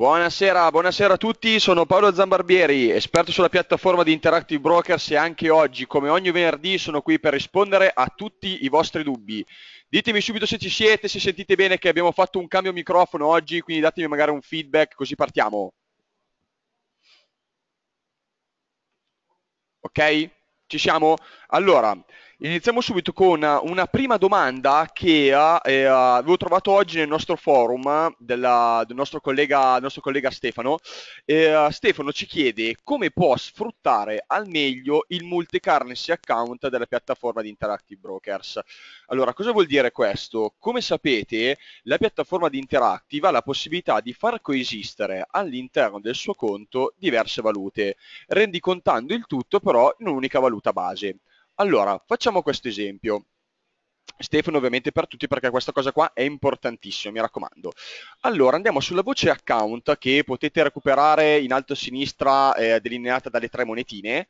Buonasera, buonasera, a tutti, sono Paolo Zambarbieri, esperto sulla piattaforma di Interactive Brokers e anche oggi, come ogni venerdì, sono qui per rispondere a tutti i vostri dubbi. Ditemi subito se ci siete, se sentite bene che abbiamo fatto un cambio microfono oggi, quindi datemi magari un feedback così partiamo. Ok? Ci siamo? Allora, Iniziamo subito con una prima domanda che eh, eh, avevo trovato oggi nel nostro forum della, del, nostro collega, nostro collega, Stefano. Eh, Stefano ci chiede come può sfruttare al meglio il multi account della piattaforma di Interactive Brokers. Allora, cosa vuol dire questo? Come sapete, la piattaforma di Interactive ha la possibilità di far coesistere all'interno del suo conto diverse valute, rendicontando il tutto però in un'unica valuta base. Allora, facciamo questo esempio. Stefano ovviamente per tutti perché questa cosa qua è importantissima, mi raccomando. Allora andiamo sulla voce account che potete recuperare in alto a sinistra eh, delineata dalle tre monetine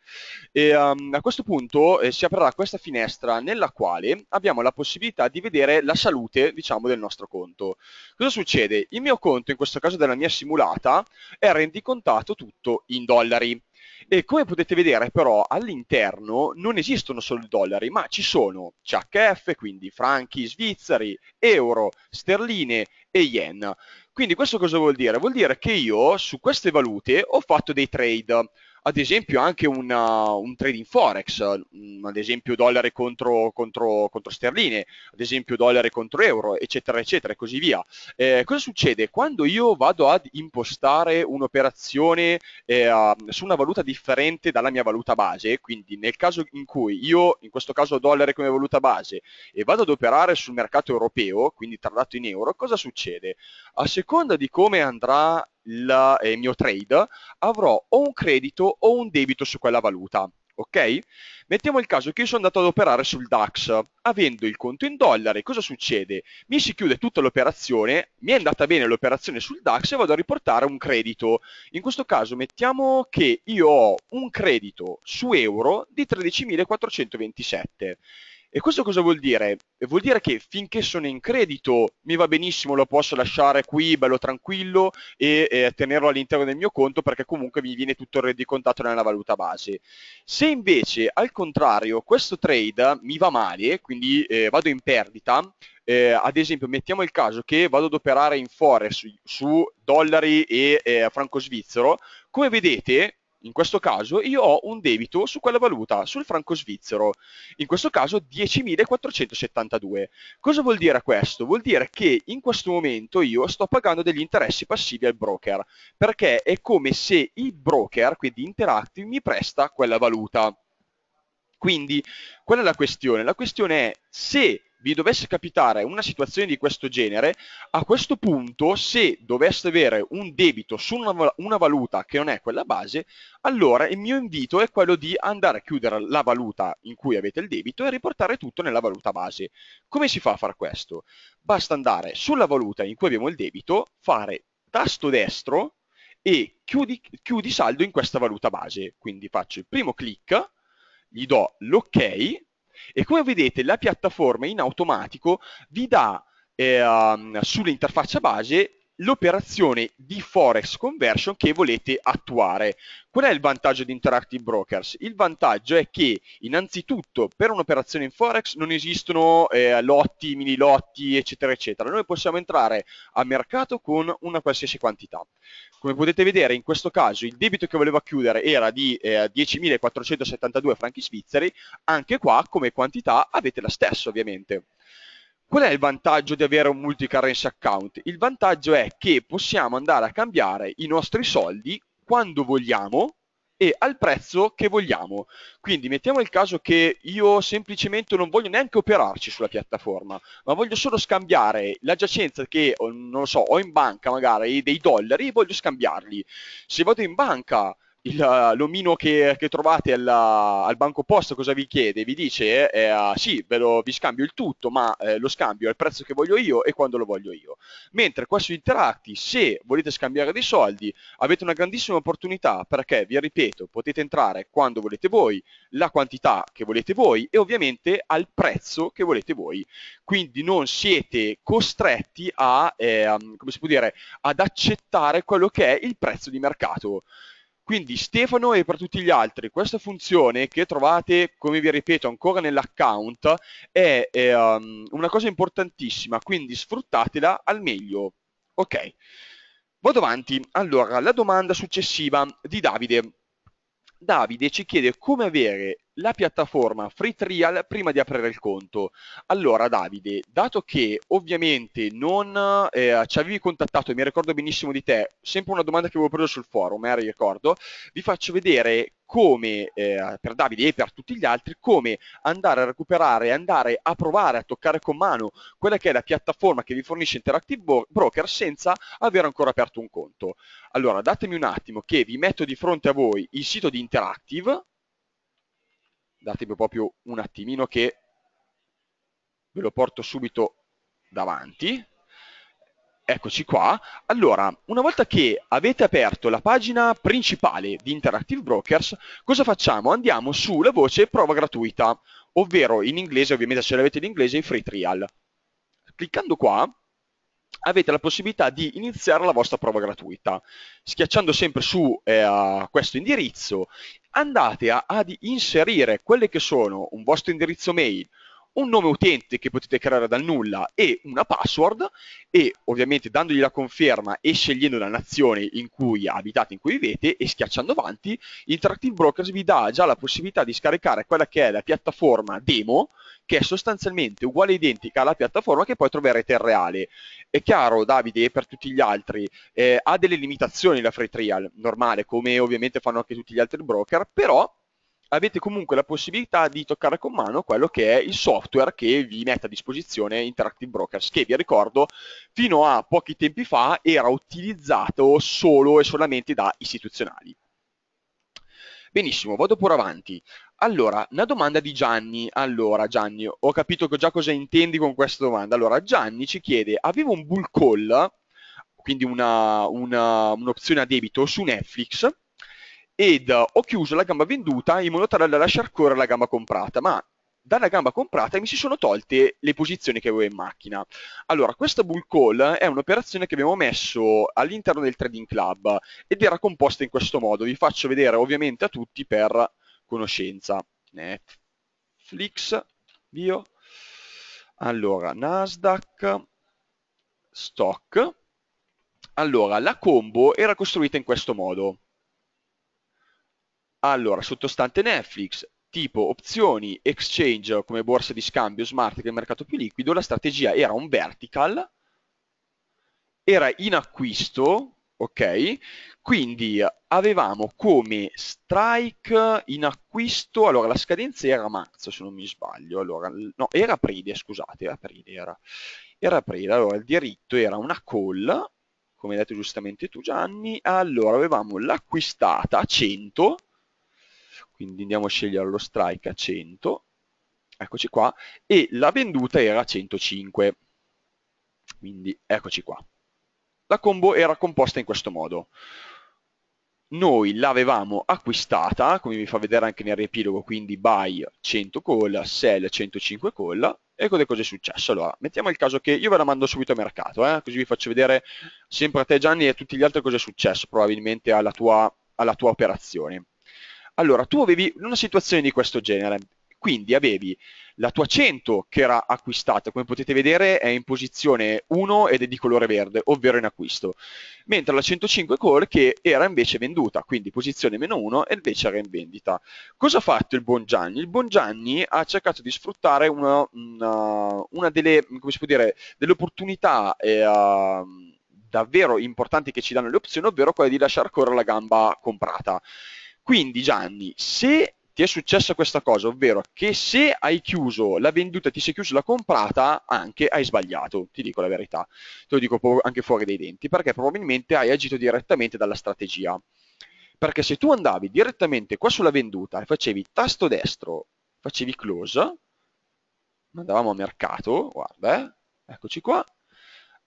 e, um, a questo punto eh, si aprirà questa finestra nella quale abbiamo la possibilità di vedere la salute diciamo del nostro conto. Cosa succede? Il mio conto in questo caso della mia simulata è rendicontato tutto in dollari e come potete vedere però all'interno non esistono solo i dollari, ma ci sono CHF, quindi franchi svizzeri, euro, sterline e yen. Quindi questo cosa vuol dire? Vuol dire che io su queste valute ho fatto dei trade ad esempio anche una, uh, un trading forex, mm, ad esempio dollari contro, contro, contro, sterline, ad esempio dollari contro euro, eccetera, eccetera, e così via. Eh, cosa succede? Quando io vado ad impostare un'operazione eh, um, su una valuta differente dalla mia valuta base, quindi nel caso in cui io, in questo caso dollari come valuta base, e vado ad operare sul mercato europeo, quindi tradato in euro, cosa succede? A seconda di come andrà il, eh, il mio trade, avrò o un credito o un debito su quella valuta ok? Mettiamo il caso che io sono andato ad operare sul DAX, avendo il conto in dollari, cosa succede? Mi si chiude tutta l'operazione, mi è andata bene l'operazione sul DAX e vado a riportare un credito. In questo caso mettiamo che io ho un credito su euro di 13.427. E questo cosa vuol dire? Vuol dire che finché sono in credito mi va benissimo, lo posso lasciare qui bello tranquillo e eh, tenerlo all'interno del mio conto perché comunque mi viene tutto il rendicontato nella valuta base. Se invece al contrario questo trade mi va male, quindi eh, vado in perdita, eh, ad esempio mettiamo il caso che vado ad operare in forex su, su dollari e eh, franco svizzero, come vedete in questo caso io ho un debito su quella valuta, sul franco svizzero, in questo caso 10.472. Cosa vuol dire questo? Vuol dire che in questo momento io sto pagando degli interessi passivi al broker, perché è come se il broker, quindi Interactive, mi presta quella valuta quindi qual è la questione? La questione è se vi dovesse capitare una situazione di questo genere, a questo punto se doveste avere un debito su una, una, valuta che non è quella base, allora il mio invito è quello di andare a chiudere la valuta in cui avete il debito e riportare tutto nella valuta base. Come si fa a fare questo? Basta andare sulla valuta in cui abbiamo il debito, fare tasto destro e chiudi, chiudi saldo in questa valuta base. Quindi faccio il primo clic gli do l'ok e come vedete la piattaforma in automatico vi dà eh, sull'interfaccia base l'operazione di forex conversion che volete attuare. Qual è il vantaggio di Interactive Brokers? Il vantaggio è che innanzitutto per un'operazione in forex non esistono eh, lotti, mini lotti, eccetera, eccetera. Noi possiamo entrare a mercato con una qualsiasi quantità. Come potete vedere in questo caso il debito che voleva chiudere era di eh, 10.472 franchi svizzeri, anche qua come quantità avete la stessa ovviamente. Qual è il vantaggio di avere un multi-currency account? Il vantaggio è che possiamo andare a cambiare i nostri soldi quando vogliamo e al prezzo che vogliamo. Quindi mettiamo il caso che io semplicemente non voglio neanche operarci sulla piattaforma, ma voglio solo scambiare la giacenza che non lo so, ho in banca magari dei dollari e voglio scambiarli. Se vado in banca il, eh, l'omino che, che trovate alla, al banco posto cosa vi chiede? Vi dice eh, eh, sì, ve lo, vi scambio il tutto, ma eh, lo scambio al prezzo che voglio io e quando lo voglio io. Mentre qua su Interacti, se volete scambiare dei soldi, avete una grandissima opportunità perché, vi ripeto, potete entrare quando volete voi, la quantità che volete voi e ovviamente al prezzo che volete voi. Quindi non siete costretti a, eh, come si può dire, ad accettare quello che è il prezzo di mercato. Quindi Stefano e per tutti gli altri, questa funzione che trovate, come vi ripeto, ancora nell'account, è, è um, una cosa importantissima, quindi sfruttatela al meglio. Ok, vado avanti. Allora, la domanda successiva di Davide. Davide ci chiede come avere la piattaforma Free Trial prima di aprire il conto. Allora Davide, dato che ovviamente non eh, ci avevi contattato e mi ricordo benissimo di te, sempre una domanda che avevo preso sul forum, eh, ricordo, vi faccio vedere come eh, per Davide e per tutti gli altri, come andare a recuperare, andare a provare, a toccare con mano quella che è la piattaforma che vi fornisce Interactive Broker senza aver ancora aperto un conto. Allora datemi un attimo che vi metto di fronte a voi il sito di Interactive, datemi proprio un attimino che ve lo porto subito davanti. Eccoci qua. Allora, una volta che avete aperto la pagina principale di Interactive Brokers, cosa facciamo? Andiamo sulla voce prova gratuita, ovvero in inglese, ovviamente se l'avete in inglese, free trial. Cliccando qua, avete la possibilità di iniziare la vostra prova gratuita. Schiacciando sempre su eh, questo indirizzo andate a, ad inserire quelle che sono un vostro indirizzo mail, un nome utente che potete creare dal nulla e una password e ovviamente dandogli la conferma e scegliendo la nazione in cui abitate, in cui vivete e schiacciando avanti, Interactive Brokers vi dà già la possibilità di scaricare quella che è la piattaforma demo che è sostanzialmente uguale identica alla piattaforma che poi troverete in reale. È chiaro Davide e per tutti gli altri eh, ha delle limitazioni la free trial normale come ovviamente fanno anche tutti gli altri broker, però avete comunque la possibilità di toccare con mano quello che è il software che vi mette a disposizione Interactive Brokers, che vi ricordo fino a pochi tempi fa era utilizzato solo e solamente da istituzionali. Benissimo, vado pure avanti. Allora, una domanda di Gianni. Allora, Gianni, ho capito già cosa intendi con questa domanda. Allora, Gianni ci chiede, avevo un bull call, quindi un'opzione un a debito su Netflix, ed ho chiuso la gamba venduta in modo tale da lasciare correre la gamba comprata, ma dalla gamba comprata mi si sono tolte le posizioni che avevo in macchina. Allora, questa bull call è un'operazione che abbiamo messo all'interno del trading club ed era composta in questo modo. Vi faccio vedere ovviamente a tutti per conoscenza. Netflix, bio. Allora, Nasdaq, stock. Allora, la combo era costruita in questo modo. Allora, sottostante Netflix, tipo opzioni, exchange come borsa di scambio, smart che è il mercato più liquido, la strategia era un vertical, era in acquisto, ok? Quindi avevamo come strike in acquisto, allora la scadenza era marzo se non mi sbaglio, allora, no, era aprile, scusate, era aprile, era, era aprile, allora il diritto era una call, come hai detto giustamente tu Gianni, allora avevamo l'acquistata a 100, quindi andiamo a scegliere lo strike a 100, eccoci qua, e la venduta era 105, quindi eccoci qua. La combo era composta in questo modo. Noi l'avevamo acquistata, come vi fa vedere anche nel riepilogo, quindi buy 100 call, sell 105 call, Ecco che cosa è successo. Allora, mettiamo il caso che io ve la mando subito a mercato, eh? così vi faccio vedere sempre a te Gianni e a tutti gli altri cosa è successo, probabilmente alla tua, alla tua operazione. Allora, tu avevi una situazione di questo genere, quindi avevi la tua 100 che era acquistata, come potete vedere è in posizione 1 ed è di colore verde, ovvero in acquisto, mentre la 105 call che era invece venduta, quindi posizione meno 1 e invece era in vendita. Cosa ha fatto il buon Gianni? Il buon Gianni ha cercato di sfruttare una, una, una delle, dire, delle, opportunità eh, davvero importanti che ci danno le opzioni, ovvero quella di lasciare correre la gamba comprata. Quindi Gianni, se ti è successa questa cosa, ovvero che se hai chiuso la venduta, e ti sei chiuso la comprata, anche hai sbagliato, ti dico la verità, te lo dico anche fuori dai denti, perché probabilmente hai agito direttamente dalla strategia. Perché se tu andavi direttamente qua sulla venduta e facevi tasto destro, facevi close, andavamo a mercato, guarda, eh, eccoci qua,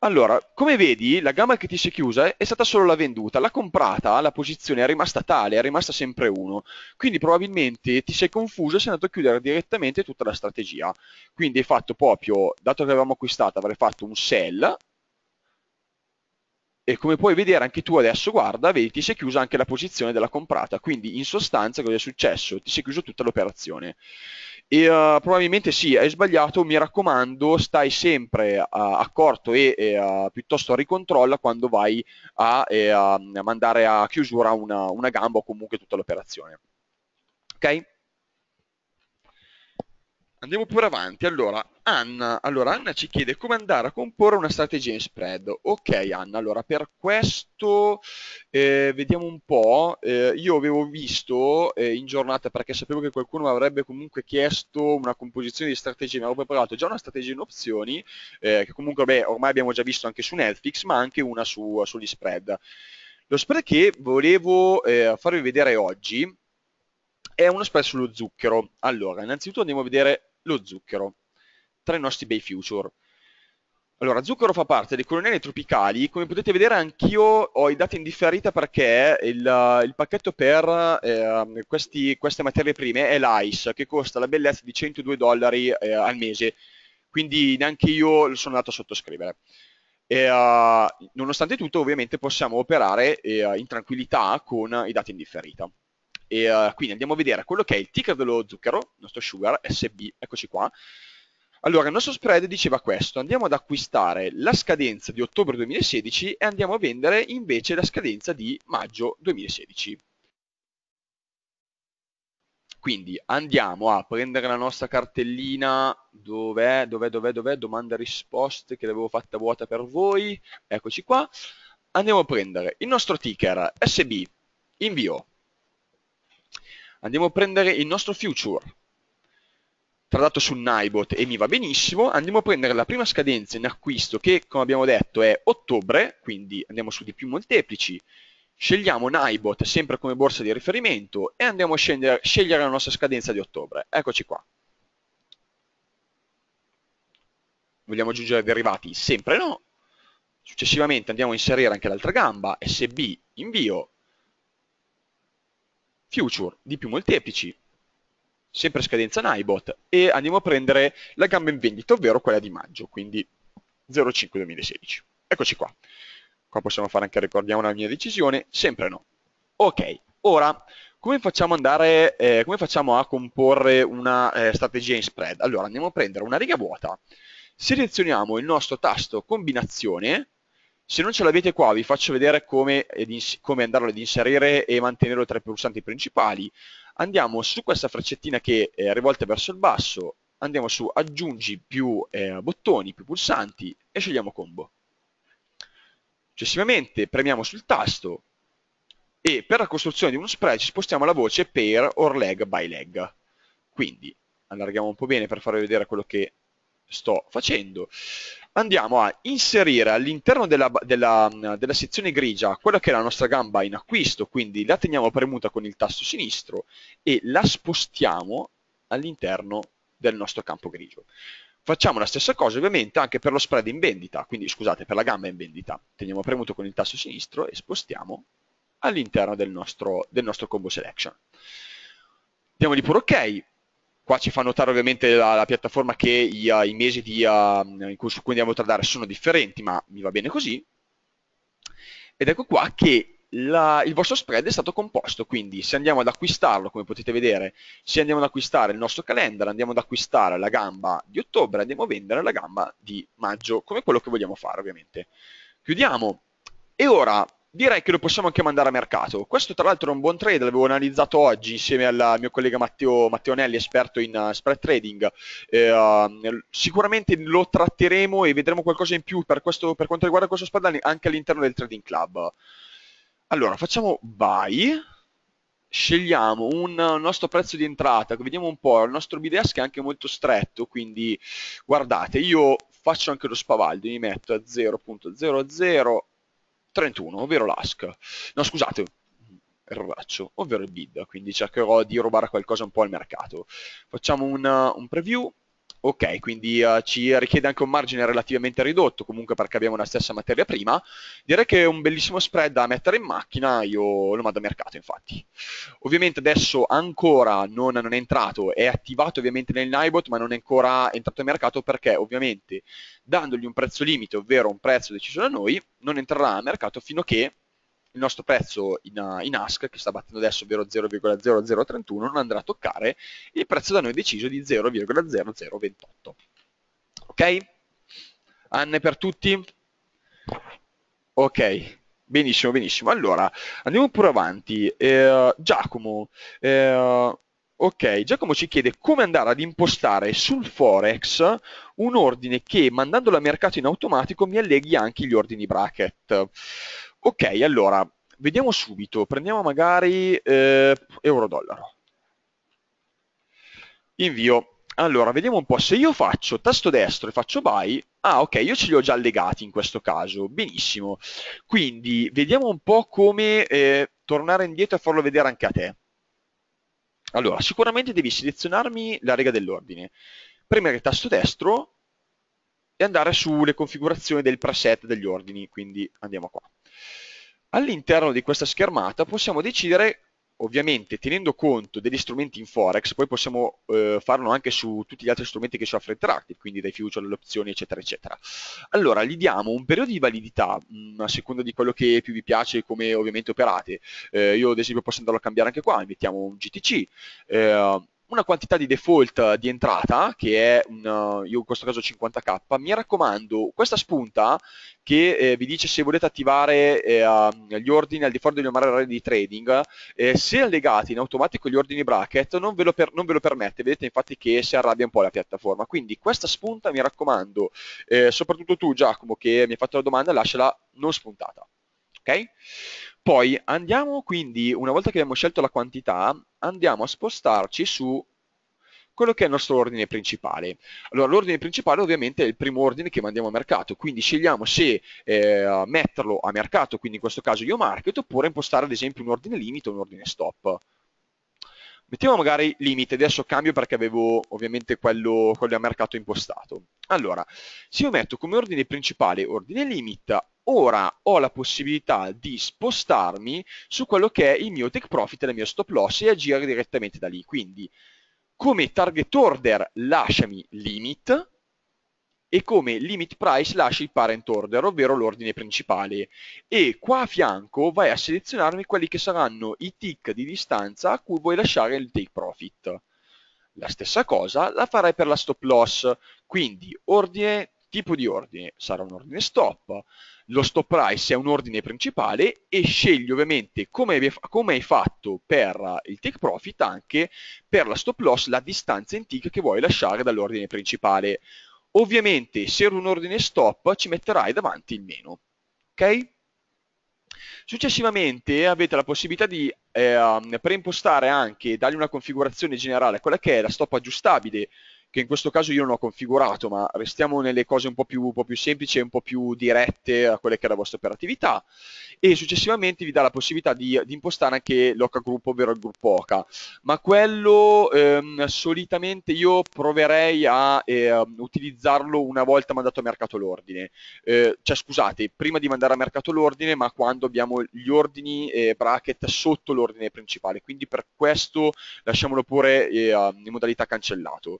allora, come vedi, la gamma che ti si è chiusa è stata solo la venduta, la comprata, la posizione è rimasta tale, è rimasta sempre 1. Quindi probabilmente ti sei confuso e sei andato a chiudere direttamente tutta la strategia. Quindi hai fatto proprio, dato che avevamo acquistato, avrei fatto un sell, e come puoi vedere anche tu adesso, guarda, vedi, ti si è chiusa anche la posizione della comprata, quindi in sostanza cosa è successo? Ti si è chiusa tutta l'operazione. E uh, probabilmente sì, hai sbagliato, mi raccomando, stai sempre uh, accorto e, e uh, piuttosto ricontrolla quando vai a, e, eh, a mandare a chiusura una, una gamba o comunque tutta l'operazione. Ok? Andiamo pure avanti. Allora Anna. allora, Anna ci chiede come andare a comporre una strategia in spread. Ok, Anna, allora per questo eh, vediamo un po'. Eh, io avevo visto eh, in giornata perché sapevo che qualcuno mi avrebbe comunque chiesto una composizione di strategie. Mi avevo preparato già una strategia in opzioni, eh, che comunque beh, ormai abbiamo già visto anche su Netflix, ma anche una su, sugli spread. Lo spread che volevo eh, farvi vedere oggi è uno spread sullo zucchero. Allora, innanzitutto andiamo a vedere lo zucchero, tra i nostri bei future. Allora, zucchero fa parte dei colonnelli tropicali, come potete vedere anch'io ho i dati in differita perché il, il pacchetto per eh, questi, queste materie prime è l'ICE, che costa la bellezza di 102 dollari eh, al mese, quindi neanche io sono andato a sottoscrivere. E, uh, nonostante tutto ovviamente possiamo operare eh, in tranquillità con i dati in differita. E, uh, quindi andiamo a vedere quello che è il ticker dello zucchero, il nostro sugar, SB, eccoci qua. Allora, il nostro spread diceva questo, andiamo ad acquistare la scadenza di ottobre 2016 e andiamo a vendere invece la scadenza di maggio 2016. Quindi andiamo a prendere la nostra cartellina, dov'è, dov'è, dov'è, dov'è, domanda risposte che l'avevo fatta vuota per voi, eccoci qua. Andiamo a prendere il nostro ticker SB, invio, andiamo a prendere il nostro future, tradato su Naibot e mi va benissimo, andiamo a prendere la prima scadenza in acquisto che, come abbiamo detto, è ottobre, quindi andiamo su di più molteplici, scegliamo Naibot sempre come borsa di riferimento e andiamo a scegliere, scegliere la nostra scadenza di ottobre. Eccoci qua. Vogliamo aggiungere derivati? Sempre no. Successivamente andiamo a inserire anche l'altra gamba, SB invio, future di più molteplici, sempre scadenza Naibot, e andiamo a prendere la gamba in vendita, ovvero quella di maggio, quindi 05-2016. Eccoci qua. Qua possiamo fare anche, ricordiamo la mia decisione, sempre no. Ok, ora come facciamo, andare, eh, come facciamo a comporre una eh, strategia in spread? Allora andiamo a prendere una riga vuota, selezioniamo il nostro tasto combinazione, se non ce l'avete qua vi faccio vedere come, eh, come andarlo ad inserire e mantenerlo tra i pulsanti principali. Andiamo su questa freccettina che è rivolta verso il basso, andiamo su aggiungi più eh, bottoni, più pulsanti e scegliamo combo. Successivamente premiamo sul tasto e per la costruzione di uno spread ci spostiamo la voce pair or leg by leg. Quindi allarghiamo un po' bene per farvi vedere quello che sto facendo, andiamo a inserire all'interno della, della, della, sezione grigia quella che è la nostra gamba in acquisto, quindi la teniamo premuta con il tasto sinistro e la spostiamo all'interno del nostro campo grigio. Facciamo la stessa cosa ovviamente anche per lo spread in vendita, quindi scusate, per la gamba in vendita. Teniamo premuto con il tasto sinistro e spostiamo all'interno del nostro, del nostro combo selection. Diamo di pure ok, Qua ci fa notare ovviamente la, la piattaforma che i, eh, i mesi di, uh, cui, su cui andiamo a tradare sono differenti, ma mi va bene così. Ed ecco qua che la, il vostro spread è stato composto, quindi se andiamo ad acquistarlo, come potete vedere, se andiamo ad acquistare il nostro calendar, andiamo ad acquistare la gamba di ottobre, andiamo a vendere la gamba di maggio, come quello che vogliamo fare ovviamente. Chiudiamo. E ora direi che lo possiamo anche mandare a mercato. Questo tra l'altro è un buon trade, l'avevo analizzato oggi insieme al mio collega Matteo Matteonelli, esperto in uh, spread trading. Eh, uh, sicuramente lo tratteremo e vedremo qualcosa in più per, questo, per quanto riguarda questo spread anche all'interno del trading club. Allora, facciamo buy, scegliamo un nostro prezzo di entrata, vediamo un po', il nostro bidesk è anche molto stretto, quindi guardate, io faccio anche lo spavaldo, mi metto a 0.00 31, ovvero l'ask. No, scusate, erroraccio, ovvero il bid, quindi cercherò di rubare qualcosa un po' al mercato. Facciamo una, un preview Ok, quindi uh, ci richiede anche un margine relativamente ridotto, comunque perché abbiamo la stessa materia prima. Direi che è un bellissimo spread da mettere in macchina, io lo mando a mercato infatti. Ovviamente adesso ancora non, non è entrato, è attivato ovviamente nel Nibot, ma non è ancora entrato a mercato perché ovviamente dandogli un prezzo limite, ovvero un prezzo deciso da noi, non entrerà a mercato fino a che il nostro prezzo in, eh, in ASK che sta battendo adesso, ovvero 0,0031, non andrà a toccare il prezzo da noi deciso di 0,0028. Ok? Anne per tutti? Ok, benissimo, benissimo. Allora, andiamo pure avanti. Eh, Giacomo, eh, ok, Giacomo ci chiede come andare ad impostare sul Forex un ordine che, mandandolo a mercato in automatico, mi alleghi anche gli ordini bracket. Ok, allora, vediamo subito, prendiamo magari eh, euro-dollaro. Invio. Allora, vediamo un po', se io faccio tasto destro e faccio buy, ah ok, io ce li ho già legati in questo caso, benissimo. Quindi, vediamo un po' come eh, tornare indietro e farlo vedere anche a te. Allora, sicuramente devi selezionarmi la riga dell'ordine, premere il tasto destro e andare sulle configurazioni del preset degli ordini, quindi andiamo qua. All'interno di questa schermata possiamo decidere ovviamente tenendo conto degli strumenti in Forex, poi possiamo eh, farlo anche su tutti gli altri strumenti che ci offre Interactive, quindi dai future alle opzioni, eccetera, eccetera. Allora, gli diamo un periodo di validità, mh, mm, a seconda di quello che più vi piace e come ovviamente operate. Eh, io ad esempio posso andarlo a cambiare anche qua, mettiamo un GTC, eh, una quantità di default di entrata, che è un, io in questo caso 50k, mi raccomando, questa spunta che eh, vi dice se volete attivare eh, gli ordini al di fuori degli orari di trading, eh, se legate in automatico gli ordini bracket non ve, per, non ve, lo permette, vedete infatti che si arrabbia un po' la piattaforma, quindi questa spunta mi raccomando, eh, soprattutto tu Giacomo che mi hai fatto la domanda, lasciala non spuntata. ok Poi andiamo quindi, una volta che abbiamo scelto la quantità, andiamo a spostarci su quello che è il nostro ordine principale. Allora, l'ordine principale ovviamente è il primo ordine che mandiamo a mercato, quindi scegliamo se eh, metterlo a mercato, quindi in questo caso io market, oppure impostare ad esempio un ordine limite o un ordine stop. Mettiamo magari limite, adesso cambio perché avevo ovviamente quello, quello a mercato impostato. Allora, se io metto come ordine principale ordine limit, ora ho la possibilità di spostarmi su quello che è il mio take profit e il mio stop loss e agire direttamente da lì. Quindi come target order lasciami limit, e come limit price lasci il parent order, ovvero l'ordine principale. E qua a fianco vai a selezionarmi quelli che saranno i tick di distanza a cui vuoi lasciare il take profit. La stessa cosa la farai per la stop loss, quindi ordine, tipo di ordine sarà un ordine stop, lo stop price è un ordine principale e scegli ovviamente come, come hai fatto per il take profit anche per la stop loss la distanza in tick che vuoi lasciare dall'ordine principale Ovviamente se ero un ordine stop ci metterai davanti il meno. Ok? Successivamente avete la possibilità di eh, preimpostare anche, dargli una configurazione generale, quella che è la stop aggiustabile che in questo caso io non ho configurato, ma restiamo nelle cose un po' più, un po più semplici e un po' più dirette a quelle che è la vostra operatività e successivamente vi dà la possibilità di, di impostare anche l'Oca Group, ovvero il gruppo Oca. Ma quello ehm, solitamente io proverei a eh, utilizzarlo una volta mandato a mercato l'ordine. Eh, cioè scusate, prima di mandare a mercato l'ordine, ma quando abbiamo gli ordini eh, bracket sotto l'ordine principale, quindi per questo lasciamolo pure eh, in modalità cancellato.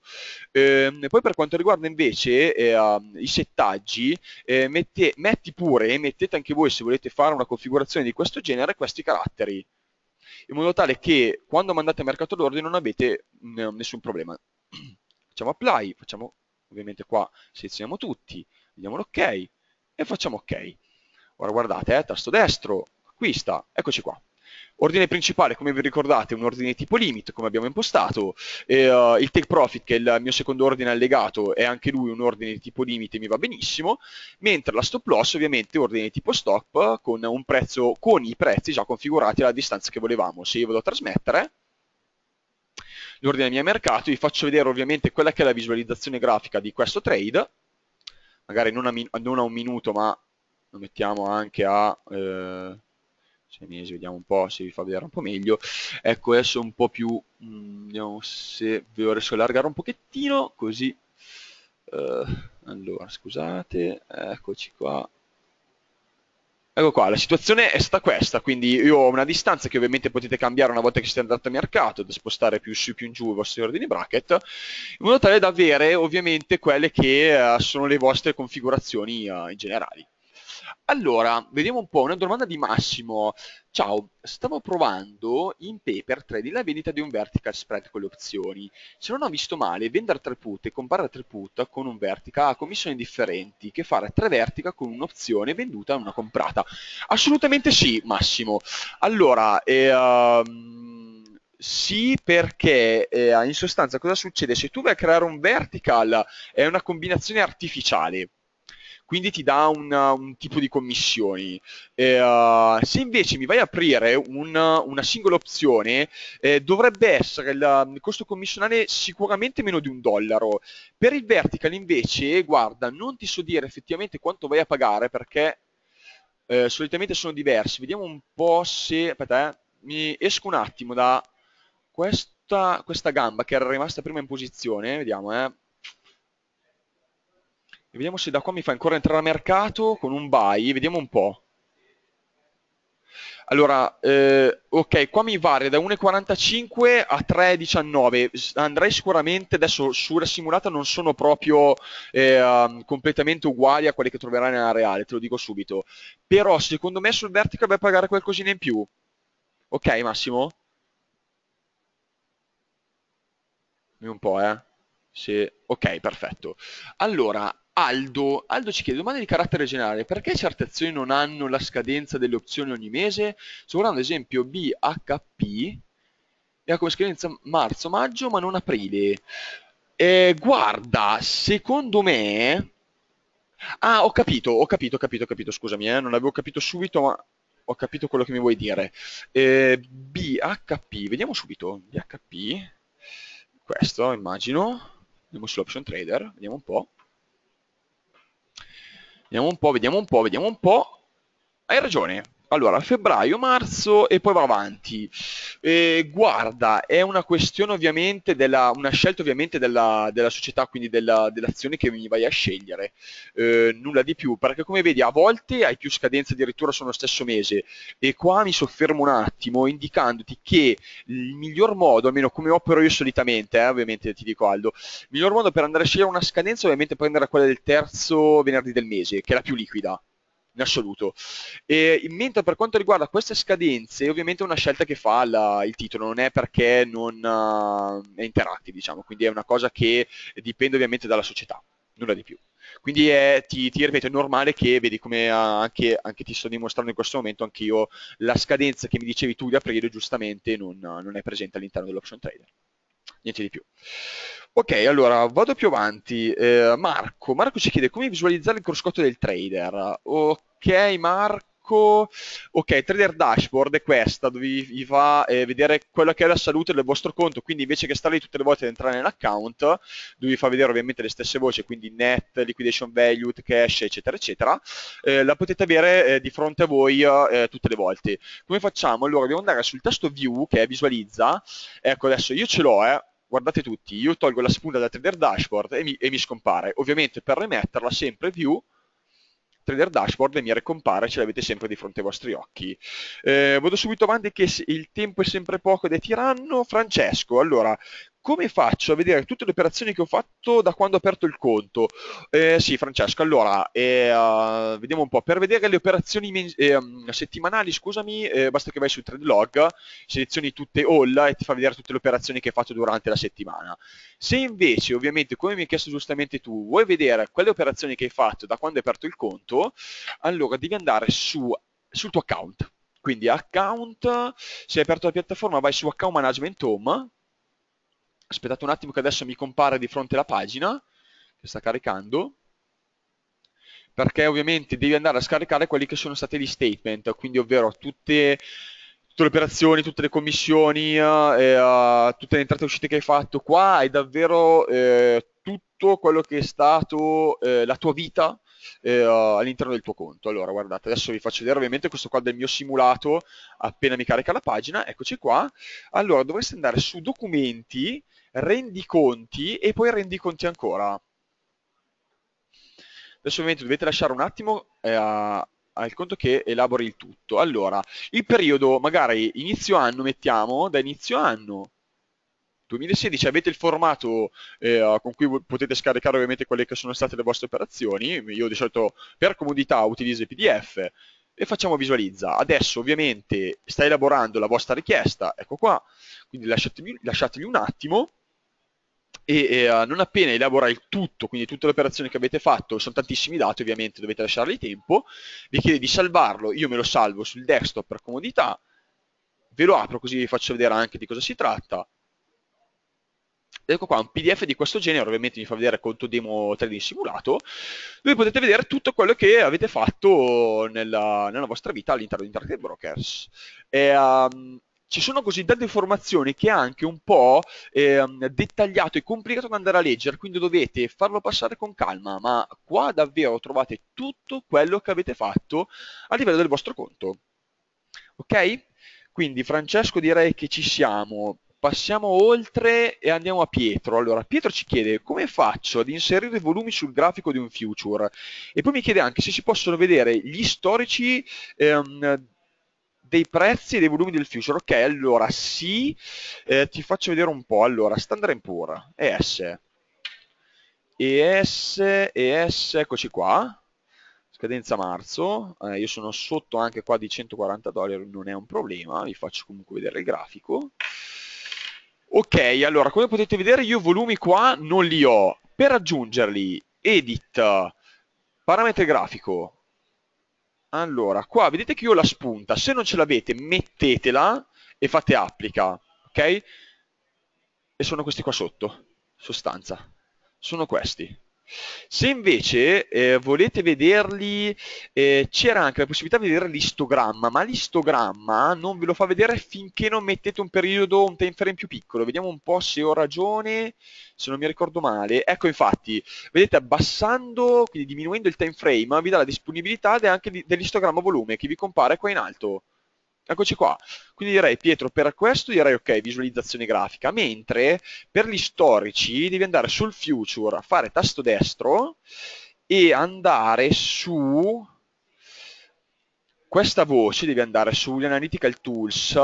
Eh, poi per quanto riguarda invece eh, um, i settaggi, eh, mette, metti pure e mettete anche voi se volete fare una configurazione di questo genere questi caratteri, in modo tale che quando mandate a mercato d'ordine non avete mm, eh, nessun problema. Facciamo apply, facciamo ovviamente qua selezioniamo tutti, vediamo l'ok ok, e facciamo ok. Ora guardate, eh, tasto destro, acquista, eccoci qua. Ordine principale, come vi ricordate, è un ordine tipo limit, come abbiamo impostato. E, uh, il take profit, che è il mio secondo ordine allegato, è anche lui un ordine di tipo limite, mi va benissimo. Mentre la stop loss, ovviamente, ordine tipo stop, con, un prezzo, con i prezzi già configurati alla distanza che volevamo. Se io vado a trasmettere, l'ordine del mio mercato, vi faccio vedere ovviamente quella che è la visualizzazione grafica di questo trade, magari non a, non a un minuto, ma lo mettiamo anche a... Eh, sei cioè, mesi, vediamo un po' se vi fa vedere un po' meglio. Ecco, adesso un po' più, mh, mm, vediamo se vi riesco a allargare un pochettino, così. Uh, allora, scusate, eccoci qua. Ecco qua, la situazione è stata questa, quindi io ho una distanza che ovviamente potete cambiare una volta che siete andati a mercato, da spostare più su più in giù i vostri ordini bracket, in modo tale da avere ovviamente quelle che eh, sono le vostre configurazioni eh, in generale allora, vediamo un po', una domanda di Massimo. Ciao, stavo provando in paper trading la vendita di un vertical spread con le opzioni. Se non ho visto male, vendere tre put e comprare tre put con un vertical ha commissioni differenti che fare tre vertical con un'opzione venduta e una comprata. Assolutamente sì, Massimo. Allora, eh, um, sì, perché eh, in sostanza cosa succede? Se tu vai a creare un vertical è una combinazione artificiale quindi ti dà una, un tipo di commissioni. Eh, uh, se invece mi vai a aprire una, una singola opzione, eh, dovrebbe essere la, il costo commissionale sicuramente meno di un dollaro. Per il vertical invece, guarda, non ti so dire effettivamente quanto vai a pagare perché eh, solitamente sono diversi. Vediamo un po' se... Aspetta, eh, mi esco un attimo da questa, questa gamba che era rimasta prima in posizione, vediamo, eh Vediamo se da qua mi fa ancora entrare a mercato con un buy, vediamo un po'. Allora, eh, ok, qua mi varia da 1,45 a 3,19. Andrei sicuramente, adesso sulla simulata non sono proprio eh, um, completamente uguali a quelli che troverai nella reale, te lo dico subito. Però secondo me sul vertical vai pagare qualcosina in più. Ok Massimo? Un po' eh. Sì. Ok, perfetto. Allora, Aldo, Aldo, ci chiede domande di carattere generale, perché certe azioni non hanno la scadenza delle opzioni ogni mese? Sto guardando ad esempio BHP, e ha come scadenza marzo-maggio ma non aprile. Eh, guarda, secondo me... Ah, ho capito, ho capito, ho capito, ho capito, scusami, eh, non avevo capito subito ma ho capito quello che mi vuoi dire. Eh, BHP, vediamo subito, BHP, questo immagino, vediamo sull'option trader, vediamo un po'. Vediamo un po', vediamo un po', vediamo un po'. Hai ragione, allora, febbraio, marzo e poi va avanti. Eh, guarda, è una questione ovviamente della, una scelta ovviamente della, della società, quindi della, dell'azione che mi vai a scegliere. Eh, nulla di più, perché come vedi a volte hai più scadenze addirittura sullo stesso mese. E qua mi soffermo un attimo indicandoti che il miglior modo, almeno come opero io solitamente, eh, ovviamente ti dico Aldo, il miglior modo per andare a scegliere una scadenza ovviamente prendere quella del terzo venerdì del mese, che è la più liquida in assoluto. E, mentre per quanto riguarda queste scadenze, ovviamente è una scelta che fa la, il titolo, non è perché non uh, è interattivo, diciamo, quindi è una cosa che dipende ovviamente dalla società, nulla di più. Quindi è, ti, ti, ripeto, è normale che, vedi come eh, anche, anche, ti sto dimostrando in questo momento, anche io, la scadenza che mi dicevi tu di aprile giustamente non, non è presente all'interno dell'option trader niente di più. Ok, allora vado più avanti. Eh, Marco. Marco ci chiede come visualizzare il cruscotto del trader. Ok, Marco. Ok, Trader Dashboard è questa, dove vi fa eh, vedere quella che è la salute del vostro conto, quindi invece che stare lì tutte le volte ad entrare nell'account, dove vi fa vedere ovviamente le stesse voci, quindi net, liquidation value, cash, eccetera, eccetera, eh, la potete avere eh, di fronte a voi eh, tutte le volte. Come facciamo? Allora, dobbiamo andare sul tasto view, che è visualizza, ecco adesso io ce l'ho, eh, guardate tutti, io tolgo la sponda da Trader Dashboard e mi, e mi scompare. Ovviamente per rimetterla sempre view, Trader Dashboard e mi ricompare, ce l'avete sempre di fronte ai vostri occhi. Eh, vado subito avanti che il tempo è sempre poco ed è tiranno. Francesco, allora, come faccio a vedere tutte le operazioni che ho fatto da quando ho aperto il conto? Eh, sì, Francesco, allora, eh, uh, vediamo un po'. Per vedere le operazioni men- eh, settimanali, scusami, eh, basta che vai su TrendLog, selezioni tutte all e ti fa vedere tutte le operazioni che hai fatto durante la settimana. Se invece, ovviamente, come mi hai chiesto giustamente tu, vuoi vedere quelle operazioni che hai fatto da quando hai aperto il conto, allora devi andare su, sul tuo account. Quindi account, se hai aperto la piattaforma vai su account management home, aspettate un attimo che adesso mi compare di fronte la pagina che sta caricando perché ovviamente devi andare a scaricare quelli che sono stati gli statement, quindi ovvero tutte, tutte le operazioni, tutte le commissioni, eh, uh, tutte le entrate e uscite che hai fatto qua, è davvero eh, tutto quello che è stato eh, la tua vita eh, all'interno del tuo conto. Allora, guardate, adesso vi faccio vedere ovviamente questo qua del mio simulato, appena mi carica la pagina, eccoci qua. Allora, dovreste andare su documenti rendiconti e poi rendiconti ancora. Adesso ovviamente dovete lasciare un attimo eh, al conto che elabori il tutto. Allora, il periodo magari inizio anno mettiamo, da inizio anno 2016 avete il formato eh, con cui potete scaricare ovviamente quelle che sono state le vostre operazioni, io di solito per comodità utilizzo il PDF e facciamo visualizza. Adesso ovviamente sta elaborando la vostra richiesta, ecco qua, quindi lasciatemi, lasciatemi un attimo e eh, non appena elabora il tutto, quindi tutte le operazioni che avete fatto, sono tantissimi dati ovviamente, dovete lasciarli tempo, vi chiede di salvarlo, io me lo salvo sul desktop per comodità, ve lo apro così vi faccio vedere anche di cosa si tratta, ecco qua un pdf di questo genere, ovviamente vi fa vedere conto demo trading simulato, dove potete vedere tutto quello che avete fatto nella, nella vostra vita all'interno di Internet Brokers. E, um, ci sono così tante informazioni che è anche un po' eh, dettagliato e complicato da andare a leggere, quindi dovete farlo passare con calma, ma qua davvero trovate tutto quello che avete fatto a livello del vostro conto. Ok? Quindi Francesco direi che ci siamo. Passiamo oltre e andiamo a Pietro. Allora, Pietro ci chiede come faccio ad inserire i volumi sul grafico di un future e poi mi chiede anche se si possono vedere gli storici ehm, dei prezzi e dei volumi del future. Ok, allora sì, eh, ti faccio vedere un po'. Allora, Standard Poor, ES, ES, ES, eccoci qua, scadenza marzo, eh, io sono sotto anche qua di 140 dollari, non è un problema, vi faccio comunque vedere il grafico. Ok, allora, come potete vedere io volumi qua non li ho, per aggiungerli, edit, eh, parametri grafico, allora, qua vedete che io ho la spunta, se non ce l'avete mettetela e fate applica, ok? E sono questi qua sotto, sostanza, sono questi. Se invece eh, volete vederli, eh, c'era anche la possibilità di vedere l'istogramma, ma l'istogramma non ve lo fa vedere finché non mettete un periodo, un time frame più piccolo. Vediamo un po' se ho ragione, se non mi ricordo male. Ecco infatti, vedete abbassando, quindi diminuendo il time frame, vi dà la disponibilità anche dell'istogramma volume che vi compare qua in alto. Eccoci qua. Quindi direi Pietro, per questo direi ok, visualizzazione grafica, mentre per gli storici devi andare sul future, fare tasto destro e andare su questa voce, devi andare sugli analytical tools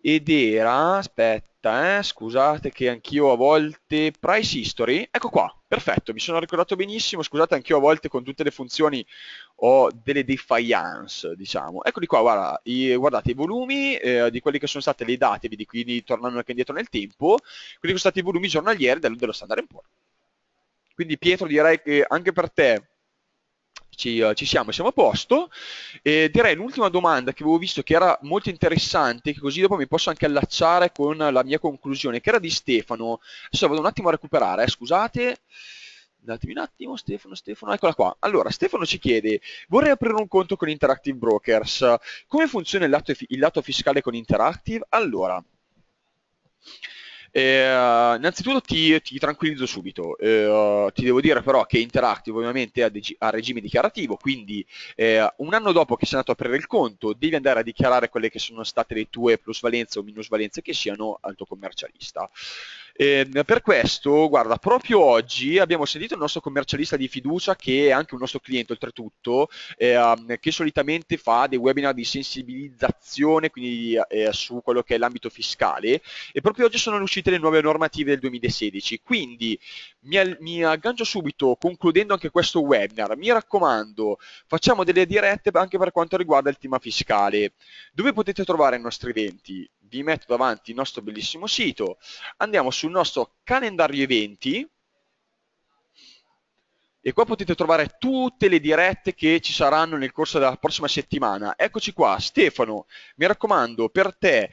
ed era, aspetta, eh, scusate che anch'io a volte, price history, ecco qua, perfetto, mi sono ricordato benissimo, scusate anch'io a volte con tutte le funzioni ho delle defiance, diciamo. Eccoli qua, guarda, i, guardate i volumi eh, di quelli che sono state le date, vedi, quindi tornando anche indietro nel tempo, quelli che sono stati i volumi giornalieri dello, dello Standard Poor's. Quindi Pietro direi che anche per te ci, uh, ci, siamo, siamo a posto. E direi l'ultima domanda che avevo visto che era molto interessante, che così dopo mi posso anche allacciare con la mia conclusione, che era di Stefano. Adesso vado un attimo a recuperare, eh, scusate. Datemi un attimo, Stefano, Stefano, eccola qua. Allora, Stefano ci chiede, vorrei aprire un conto con Interactive Brokers. Come funziona il lato, il lato fiscale con Interactive? Allora, eh, innanzitutto ti, ti, tranquillizzo subito, eh, ti devo dire però che Interactive ovviamente ha, dec- ha regime dichiarativo, quindi eh, un anno dopo che sei andato a aprire il conto devi andare a dichiarare quelle che sono state le tue plusvalenze o minusvalenze che siano al tuo commercialista. Eh, per questo, guarda, proprio oggi abbiamo sentito il nostro commercialista di fiducia, che è anche un nostro cliente oltretutto, eh, che solitamente fa dei webinar di sensibilizzazione, quindi eh, su quello che è l'ambito fiscale, e proprio oggi sono uscite le nuove normative del 2016. Quindi mi, mi aggancio subito, concludendo anche questo webinar, mi raccomando, facciamo delle dirette anche per quanto riguarda il tema fiscale. Dove potete trovare i nostri eventi? vi metto davanti il nostro bellissimo sito, andiamo sul nostro calendario eventi e qua potete trovare tutte le dirette che ci saranno nel corso della prossima settimana. Eccoci qua, Stefano, mi raccomando, per te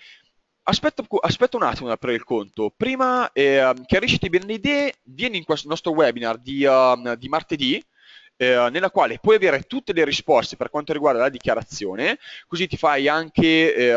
Aspetta, aspetta, un attimo da aprire il conto. Prima eh, chiarisciti bene le idee, vieni in questo nostro webinar di, uh, di martedì, eh, nella quale puoi avere tutte le risposte per quanto riguarda la dichiarazione, così ti fai anche eh,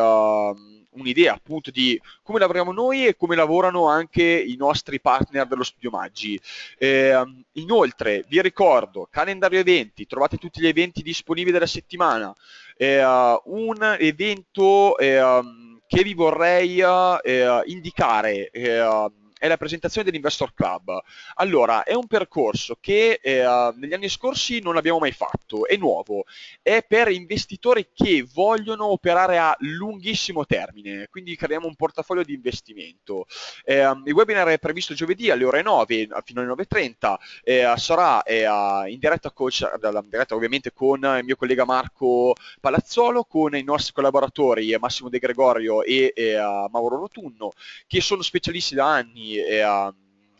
un'idea appunto di come lavoriamo noi e come lavorano anche i nostri partner dello studio Maggi. Eh, inoltre vi ricordo calendario eventi, trovate tutti gli eventi disponibili della settimana, eh, un evento eh, che vi vorrei ehm, indicare ehm, è la presentazione dell'Investor Club. Allora, è un percorso che eh, negli anni scorsi non abbiamo mai fatto, è nuovo, è per investitori che vogliono operare a lunghissimo termine, quindi creiamo un portafoglio di investimento. Eh, il webinar è previsto giovedì alle ore 9 fino alle 9.30, eh, sarà eh, in diretta, coach, cioè, in diretta, ovviamente con il mio collega Marco Palazzolo, con i nostri collaboratori eh, Massimo De Gregorio e eh, Mauro Rotunno, che sono specialisti da anni irgendwie eher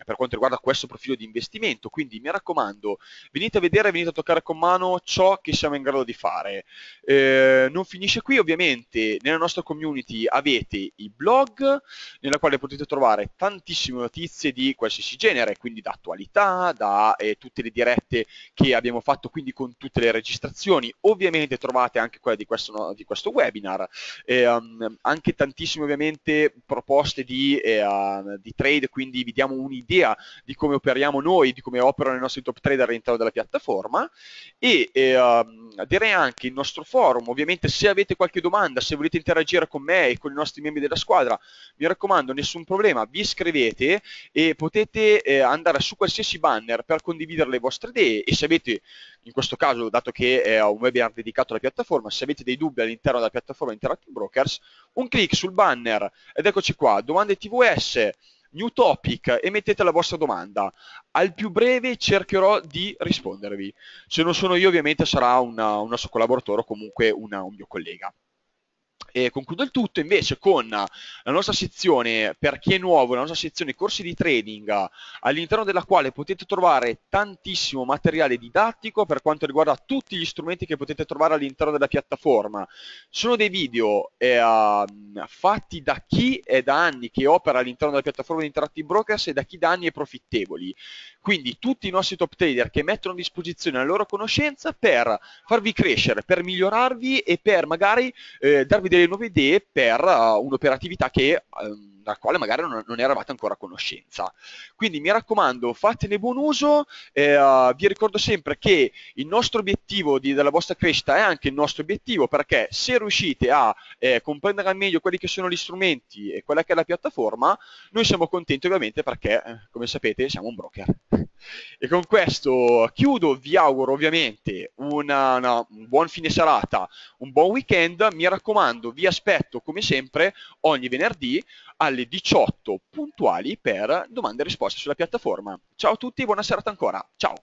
per quanto riguarda questo profilo di investimento, quindi mi raccomando, venite a vedere, venite a toccare con mano ciò che siamo in grado di fare. Eh, non finisce qui, ovviamente, nella nostra community avete i blog, nella quale potete trovare tantissime notizie di qualsiasi genere, quindi da attualità, da eh, tutte le dirette che abbiamo fatto, quindi con tutte le registrazioni, ovviamente trovate anche quella di questo, no, di questo webinar, eh, um, anche tantissime ovviamente proposte di, eh, di trade, quindi vi diamo un'idea un'idea di come operiamo noi, di come operano i nostri top trader all'interno della piattaforma e eh, direi anche il nostro forum, ovviamente se avete qualche domanda, se volete interagire con me e con i nostri membri della squadra, mi raccomando, nessun problema, vi iscrivete e potete eh, andare su qualsiasi banner per condividere le vostre idee e se avete, in questo caso, dato che è un webinar dedicato alla piattaforma, se avete dei dubbi all'interno della piattaforma Interactive Brokers, un clic sul banner ed eccoci qua, domande TVS, new topic e mettete la vostra domanda. Al più breve cercherò di rispondervi. Se non sono io ovviamente sarà una, un nostro collaboratore o comunque una, un mio collega. E concludo il tutto invece con la nostra sezione per chi è nuovo, la nostra sezione corsi di trading, all'interno della quale potete trovare tantissimo materiale didattico per quanto riguarda tutti gli strumenti che potete trovare all'interno della piattaforma. Sono dei video eh, fatti da chi è da anni che opera all'interno della piattaforma di Interactive Brokers e da chi da anni è profittevoli. Quindi tutti i nostri top trader che mettono a disposizione la loro conoscenza per farvi crescere, per migliorarvi e per magari eh, darvi delle nuove idee per uh, un'operatività che... Um, ehm, della quale magari non, non, eravate ancora a conoscenza. Quindi mi raccomando, fatene buon uso, eh, vi ricordo sempre che il nostro obiettivo di, della vostra crescita è anche il nostro obiettivo perché se riuscite a eh, comprendere al meglio quelli che sono gli strumenti e quella che è la piattaforma, noi siamo contenti ovviamente perché, eh, come sapete, siamo un broker. E con questo chiudo, vi auguro ovviamente una, una, un buon fine serata, un buon weekend, mi raccomando vi aspetto come sempre ogni venerdì alle 18 puntuali per domande e risposte sulla piattaforma. Ciao a tutti, buona serata ancora, ciao!